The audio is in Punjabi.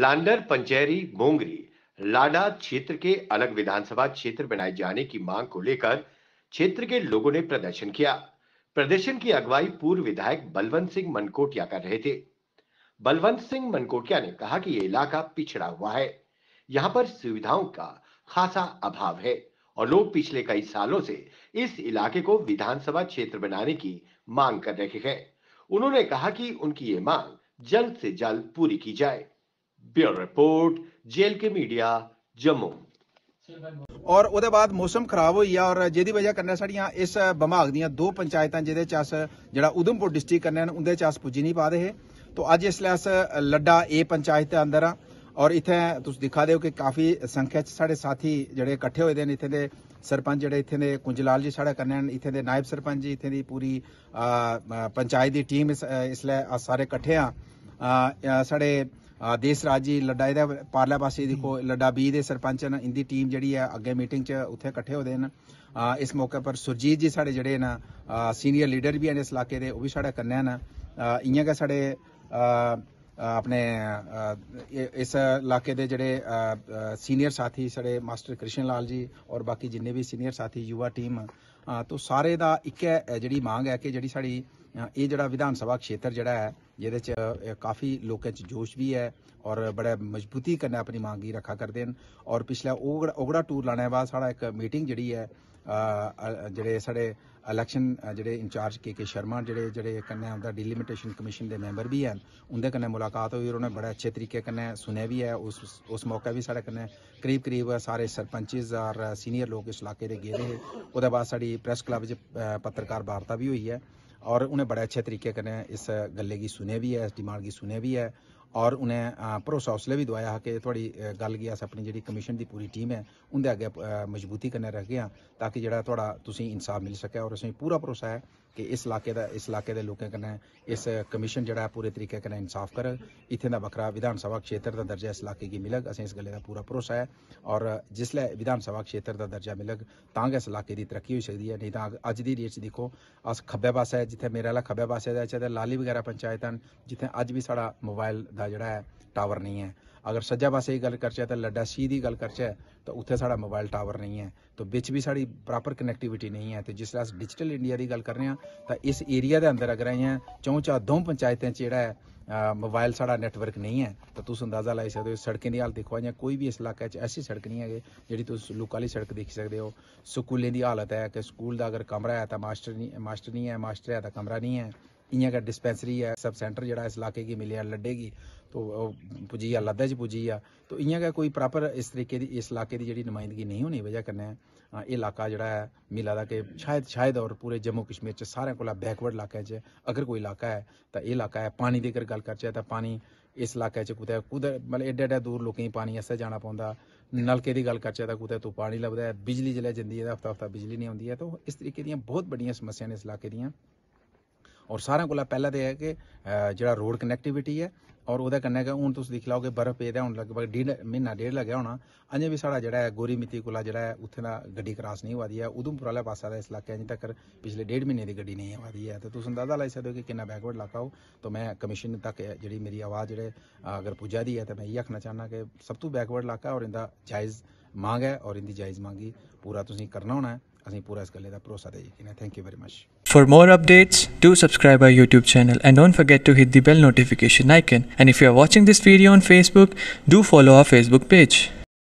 लांडर पंचेरी मोंगरी लाडा क्षेत्र के अलग विधानसभा क्षेत्र बनाए जाने की मांग को लेकर क्षेत्र के लोगों ने प्रदर्शन किया प्रदर्शन की अगुवाई पूर्व विधायक बलवंत सिंह मनकोटिया कर रहे थे बलवंत सिंह मनकोटिया ने कहा कि यह इलाका पिछड़ा हुआ है यहाँ पर सुविधाओं का खासा अभाव है और लोग पिछले कई सालों से इस इलाके को विधानसभा क्षेत्र बनाने की मांग कर रहे हैं उन्होंने कहा कि उनकी ये मांग जल्द से जल्द पूरी की जाए bureau report JLK media Jammu ਔਰ ਉਹਦੇ ਬਾਅਦ ਮੌਸਮ ਖਰਾਬ ਹੋਈ ਆ ਔਰ ਜਿਹਦੀ ਵਜ੍ਹਾ ਕਰਨੇ ਸਾਡੀਆਂ ਇਸ ਵਿਭਾਗ ਦੀਆਂ ਦੋ ਪੰਚਾਇਤਾਂ ਜਿਹਦੇ ਚਾਸ ਜਿਹੜਾ ਉਦਮਪੁਰ ਡਿਸਟ੍ਰਿਕਟ ਕਰਨੇ ਨੇ ਉਹਦੇ ਚਾਸ ਪੁੱਜੀ ਨਹੀਂ ਪਾ ਰਹੇ ਤੋ ਅੱਜ ਇਸ ਲੈਸ ਲੱਡਾ ਏ ਪੰਚਾਇਤ ਦੇ ਅੰਦਰ ਆ ਔਰ ਇਥੇ ਤੁਸੀਂ ਦਿਖਾ ਦਿਓ ਕਿ ਕਾਫੀ ਸੰਖਿਆ ਚ ਸਾਡੇ ਸਾਥੀ ਜਿਹੜੇ ਇਕੱਠੇ ਹੋਏ ਦੇ ਨੇ ਇਥੇ ਦੇ ਸਰਪੰਚ ਜਿਹੜੇ ਇਥੇ ਦੇ ਕੁੰਜਲਾਲ ਜੀ ਸਾਡਾ ਕਰਨੇ ਨੇ ਇਥੇ ਦੇ ਨਾਇਬ ਸਰਪੰਚ ਜੀ ਇਥੇ ਦੀ ਪੂਰੀ ਪੰਚਾਇਤ ਦੀ ਟੀਮ ਇਸ ਲੈ ਸਾਰੇ ਇਕੱਠੇ ਆ ਸਾਡੇ ਦੇਸ ਰਾਜੀ ਜੀ ਲੱਡਾ ਇਹਦਾ ਪਾਰਲਾ ਪਾਸੇ ਦੇਖੋ ਲੱਡਾ ਬੀ ਦੇ ਸਰਪੰਚ ਨੇ ਇੰਦੀ ਟੀਮ ਜਿਹੜੀ ਹੈ ਅੱਗੇ ਮੀਟਿੰਗ 'ਚ ਉੱਥੇ ਇਕੱਠੇ ਹੋਦੇ ਨੇ ਇਸ ਮੌਕੇ ਪਰ ਸੁਰਜੀਤ ਜੀ ਸਾਡੇ ਜਿਹੜੇ ਨਾ ਸੀਨੀਅਰ ਲੀਡਰ ਵੀ ਹਨ ਇਸ ਇਲਾਕੇ ਦੇ ਉਹ ਵੀ ਸਾਡੇ ਕੰਨਿਆ ਨਾ ਇਆਂ ਕਾ ਸਾਡੇ ਆਪਣੇ ਇਸ ਇਲਾਕੇ ਦੇ ਜਿਹੜੇ ਸੀਨੀਅਰ ਸਾਥੀ ਸਾਡੇ ਮਾਸਟਰ ਕ੍ਰਿਸ਼ਨ ਲਾਲ ਜੀ ਔਰ ਬਾਕੀ ਜਿੰਨੇ ਵੀ ਸੀਨੀਅਰ ਸਾਥੀ ਯੂਵਾ ਟੀਮ ਤੋਂ ਸਾਰੇ ਦਾ ਇੱਕ ਜਿਹੜੀ ਮੰਗ ਹੈ ਕਿ ਜਿਹੜੀ ਸਾਡੀ ਇਹ ਜਿਹੜਾ ਵਿਧਾਨ ਸਭਾ ਖੇਤਰ ਜਿਹੜਾ ਹੈ ਜਿਹਦੇ ਚ ਕਾਫੀ ਲੋਕਾਂ ਚ ਜੋਸ਼ ਵੀ ਹੈ ਔਰ ਬੜਾ ਮਜ਼ਬੂਤੀ ਕਰਨਾ ਆਪਣੀ ਮੰਗ ਹੀ ਰੱਖਾ ਕਰਦੇ ਹਨ ਔਰ ਪਿਛਲਾ ਉਗੜਾ ਟੂਰ ਲਾਣੇ ਬਾਅਦ ਸਾਡਾ ਇੱਕ ਮੀਟਿੰਗ ਜਿਹੜੀ ਹੈ ਜਿਹੜੇ ਸਾਡੇ ਇਲੈਕਸ਼ਨ ਜਿਹੜੇ ਇੰਚਾਰਜ ਕੇ ਕੇ ਸ਼ਰਮਾ ਜਿਹੜੇ ਜਿਹੜੇ ਕੰਨੇ ਉਹਦਾ ਡਿਲਿਮਿਟੇਸ਼ਨ ਕਮਿਸ਼ਨ ਦੇ ਮੈਂਬਰ ਵੀ ਹਨ ਉਹਦੇ ਕੰਨੇ ਮੁਲਾਕਾਤ ਹੋਈ ਉਹਨੇ ਬੜਾ ਅੱਛੇ ਤਰੀਕੇ ਕੰਨੇ ਸੁਨੇ ਵੀ ਹੈ ਉਸ ਉਸ ਮੌਕੇ ਵੀ ਸਾਡੇ ਕੰਨੇ ਕਰੀਬ ਕਰੀਬ ਸਾਰੇ ਸਰਪੰਚਸ ਔਰ ਸੀਨੀਅਰ ਲੋਕ ਇਸ ਇਲਾਕੇ ਦੇ ਗਏ ਰਹੇ ਉਹਦੇ ਬਾਅਦ ਸਾਡੀ ਪ੍ਰੈਸ ਕਲੱਬ 'ਚ ਪੱਤਰਕਾਰ ਵਾਰਤਾ ਵੀ ਹੋਈ ਹੈ ਔਰ ਉਹਨੇ ਬੜਾ ਅੱਛੇ ਤਰੀਕੇ ਕੰਨੇ ਇਸ ਗੱਲੇ ਦੀ ਸੁਨੇ ਵੀ ਹੈ ਇਸ ਡਿਮਾਂਡ ਦੀ ਸੁਨੇ ਵੀ ਹੈ ਔਰ ਉਹਨੇ ਭਰੋਸਾ ਉਸਲੇ ਵੀ ਦਵਾਇਆ ਕਿ ਤੁਹਾਡੀ ਗੱਲ ਗਿਆ ਆਪਣੀ ਜਿਹੜੀ ਕਮਿਸ਼ਨ ਦੀ ਪੂਰੀ ਟੀਮ ਹੈ ਉਹਦੇ ਅੱਗੇ ਮਜ਼ਬੂਤੀ ਕਰਨੇ ਰਹਿ ਗਿਆ ਤਾਂ ਕਿ ਜਿਹੜਾ ਤੁਹਾਡਾ ਤੁਸੀਂ ਇਨਸਾਫ ਮਿਲ ਸਕੇ ਔਰ ਅਸੀਂ ਪੂਰਾ ਭਰੋਸਾ ਹੈ ਕਿ ਇਸ ਇਲਾਕੇ ਦਾ ਇਸ ਇਲਾਕੇ ਦੇ ਲੋਕਾਂ ਕਨੇ ਇਸ ਕਮਿਸ਼ਨ ਜਿਹੜਾ ਹੈ ਪੂਰੇ ਤਰੀਕੇ ਕਨੇ ਇਨਸਾਫ ਕਰ ਇਥੇ ਦਾ ਵਕਰਾ ਵਿਧਾਨ ਸਭਾ ਖੇਤਰ ਦਾ ਦਰਜਾ ਇਸ ਇਲਾਕੇ ਕੀ ਮਿਲਗ ਅਸੀਂ ਇਸ ਗੱਲੇ ਦਾ ਪੂਰਾ ਭਰੋਸਾ ਹੈ ਔਰ ਜਿਸ ਲਈ ਵਿਧਾਨ ਸਭਾ ਖੇਤਰ ਦਾ ਦਰਜਾ ਮਿਲਗ ਤਾਂ ਕਿ ਇਸ ਇਲਾਕੇ ਦੀ ਤਰੱਕੀ ਹੋ ਸਕਦੀ ਹੈ ਨਹੀਂ ਤਾਂ ਅੱਜ ਦੀ ਰੇਟ ਦੇਖੋ ਅਸ ਖੱਬੇ ਪਾਸੇ ਜਿੱਥੇ ਮੇਰਾ ਵਾਲਾ ਖੱਬੇ ਪਾਸੇ ਦਾ ਚਾਹੇ ਲਾਲੀ ਵਗੈਰਾ ਪੰਚਾਇਤ ਜਿੱਥੇ ਅੱਜ ਵੀ ਸਾਡਾ ਮੋਬਾਈਲ ਦਾ ਜਿਹੜਾ ਟਾਵਰ ਨਹੀਂ ਹੈ ਅਗਰ ਸੱਜਾ ਪਾਸੇ ਦੀ ਗੱਲ ਕਰਚਾ ਤਾਂ ਲੱਡਾ ਸੀ ਦੀ ਗੱਲ ਕਰਚਾ ਤਾਂ ਉੱਥੇ ਸਾਡਾ ਮੋਬਾਈਲ ਟਾਵਰ ਨਹੀਂ ਹੈ ਤਾਂ ਵਿੱਚ ਵੀ ਸਾਡੀ ਪ੍ਰੋਪਰ ਕਨੈਕਟੀਵਿਟੀ ਨਹੀਂ ਹੈ ਤੇ ਜਿਸ ਤਰ੍ਹਾਂ ਅਸੀਂ ਡਿਜੀਟਲ ਇੰਡੀਆ ਦੀ ਗੱਲ ਕਰ ਰਹੇ ਹਾਂ ਤਾਂ ਇਸ ਏਰੀਆ ਦੇ ਅੰਦਰ ਅਗਰ ਆਏ ਹਾਂ ਚਾ ਦੋ ਪੰਚਾਇਤਾਂ ਜਿਹੜਾ ਹੈ ਮੋਬਾਈਲ ਸਾਡਾ ਨੈਟਵਰਕ ਨਹੀਂ ਹੈ ਤਾਂ ਤੁਸੀਂ ਅੰਦਾਜ਼ਾ ਲਾ ਸਕਦੇ ਹੋ ਸੜਕਾਂ ਦੀ ਹਾਲਤ ਦੇਖੋ ਜਾਂ ਕੋਈ ਵੀ ਇਸ ਇਲਾਕੇ 'ਚ ਐਸੀ ਸੜਕ ਨਹੀਂ ਹੈਗੇ ਜਿਹੜੀ ਤੁਸੀਂ ਲੋਕਾਂ ਲਈ ਸੜਕ ਦੇਖ ਸਕਦੇ ਹੋ ਸਕੂਲੇ ਦੀ ਹਾਲਤ ਹੈ ਕਿ ਸਕੂਲ ਦਾ ਅਗਰ ਕਮਰਾ ਹੈ ਤਾਂ ਮਾਸਟਰ ਨਹੀਂ ਮਾਸਟਰ ਨਹੀਂ ਹੈ ਮਾਸਟਰ ਹੈ ਤਾਂ ਕਮਰਾ ਨਹੀਂ ਹੈ ਇਹਨਾਂ ਦਾ ਡਿਸਪੈਂਸਰੀ ਹੈ ਸਬ ਸੈਂਟਰ ਜਿਹੜਾ ਇਸ ਇਲਾਕੇ ਕੀ ਮਿਲਿਆ ਲੱਡੇਗੀ ਤੋ ਪੁਜੀ ਆ ਲੱਦਾ ਜੀ ਪੁਜੀ ਆ ਤੋ ਇਹਨਾਂ ਦਾ ਕੋਈ ਪ੍ਰੋਪਰ ਇਸ ਤਰੀਕੇ ਦੀ ਇਸ ਇਲਾਕੇ ਦੀ ਜਿਹੜੀ ਨੁਮਾਇੰਦਗੀ ਨਹੀਂ ਹੋਣੀ ਵਜ੍ਹਾ ਕਰਨੇ ਇਹ ਇਲਾਕਾ ਜਿਹੜਾ ਹੈ ਮਿਲਾ ਦਾ ਕਿ ਸ਼ਾਇਦ ਸ਼ਾਇਦ ਔਰ ਪੂਰੇ ਜੰਮੂ ਕਸ਼ਮੀਰ ਚ ਸਾਰਿਆਂ ਕੋਲ ਬੈਕਵਰਡ ਇਲਾਕਾ ਚ ਅਗਰ ਕੋਈ ਇਲਾਕਾ ਹੈ ਤਾਂ ਇਹ ਇਲਾਕਾ ਹੈ ਪਾਣੀ ਦੀ ਅਗਰ ਗੱਲ ਕਰਚੇ ਤਾਂ ਪਾਣੀ ਇਸ ਇਲਾਕੇ ਚ ਕੁਦੈ ਕੁਦੈ ਮਤਲਬ ਏਡੇ ਐਡਾ ਦੂਰ ਲੋਕਾਂ ਨੂੰ ਪਾਣੀ ਅਸੇ ਜਾਣਾ ਪਉਂਦਾ ਨਲਕੇ ਦੀ ਗੱਲ ਕਰ ਕਰਚੇ ਤਾਂ ਕੁਦੈ ਤੋਂ ਪਾਣੀ ਲੱਭਦਾ ਹੈ ਬਿਜਲੀ ਜਲੇ ਜਾਂਦੀ ਹੈ ਹਫਤਾ ਹਫਤਾ ਬਿਜਲੀ ਨਹੀਂ ਆਉਂਦੀ ਹੈ ਤੋ ਇਸ ਤਰੀਕੇ ਦੀਆਂ ਬਹੁਤ ਵੱਡੀਆਂ ਸਮੱਸਿਆਵਾਂ ਨੇ ਇਸ ਇਲਾਕੇ ਦੀਆਂ ਔਰ ਸਾਰਿਆਂ ਕੋਲ ਪਹਿਲਾਂ ਤੇ ਹੈ ਕਿ ਜਿਹੜਾ ਰੋਡ ਕਨੈਕਟੀਵਿਟੀ ਹੈ ਔਰ ਉਹਦਾ ਕੰਨੇ ਕਿ ਹੁਣ ਤੁਸੀਂ ਦੇਖ ਲਓਗੇ ਬਰਫ਼ ਪੈਦਾ ਹੁਣ ਲਗਭਗ ਡੇਢ ਮਹੀਨਾ ਡੇਢ ਲੱਗਿਆ ਹੋਣਾ ਅਜੇ ਵੀ ਸਾਡਾ ਜਿਹੜਾ ਹੈ ਗੋਰੀ ਮਿੱਤੀ ਕੋਲਾ ਜਿਹੜਾ ਹੈ ਉੱਥੇ ਦਾ ਗੱਡੀ ਕ੍ਰਾਸ ਨਹੀਂ ਹੋਵਾਦੀ ਹੈ ਉਧਮਪੁਰ ਵਾਲੇ ਪਾਸਾ ਦਾ ਇਸ ਇਲਾਕੇ ਅਜੇ ਤੱਕ ਪਿਛਲੇ ਡੇਢ ਮਹੀਨੇ ਦੀ ਗੱਡੀ ਨਹੀਂ ਆਵਾਦੀ ਹੈ ਤਾਂ ਤੁਸੀਂ ਅੰਦਾਜ਼ਾ ਲਾਈ ਸਕਦੇ ਹੋ ਕਿ ਕਿੰਨਾ ਬੈਕਵਰਡ ਲਾਕਾ ਹੋ ਤਾਂ ਮੈਂ ਕਮਿਸ਼ਨ ਤੱਕ ਜਿਹੜੀ ਮੇਰੀ ਆਵਾਜ਼ ਜਿਹੜੇ ਅਗਰ ਪੁੱਜਾ ਦੀ ਹੈ ਤਾਂ ਮੈਂ ਇਹ ਆਖਣਾ ਚਾਹਨਾ ਕਿ ਸਭ ਤੋਂ ਬੈਕਵਰਡ ਲਾਕਾ ਔਰ ਇਹਦਾ ਜਾਇਜ਼ ਮੰਗ ਹੈ ਔਰ ਇਹਦੀ ਜਾਇਜ਼ ਮੰਗੀ ਪੂਰਾ ਤੁਸੀਂ ਕਰਨਾ ਹੋਣਾ ਅਸੀਂ ਪੂਰਾ ਇਸ ਗੱਲੇ ਦਾ ਭਰੋਸਾ ਦੇ ਜੀ thank you very much For more updates, do subscribe our YouTube channel and don't forget to hit the bell notification icon. And if you are watching this video on Facebook, do follow our Facebook page.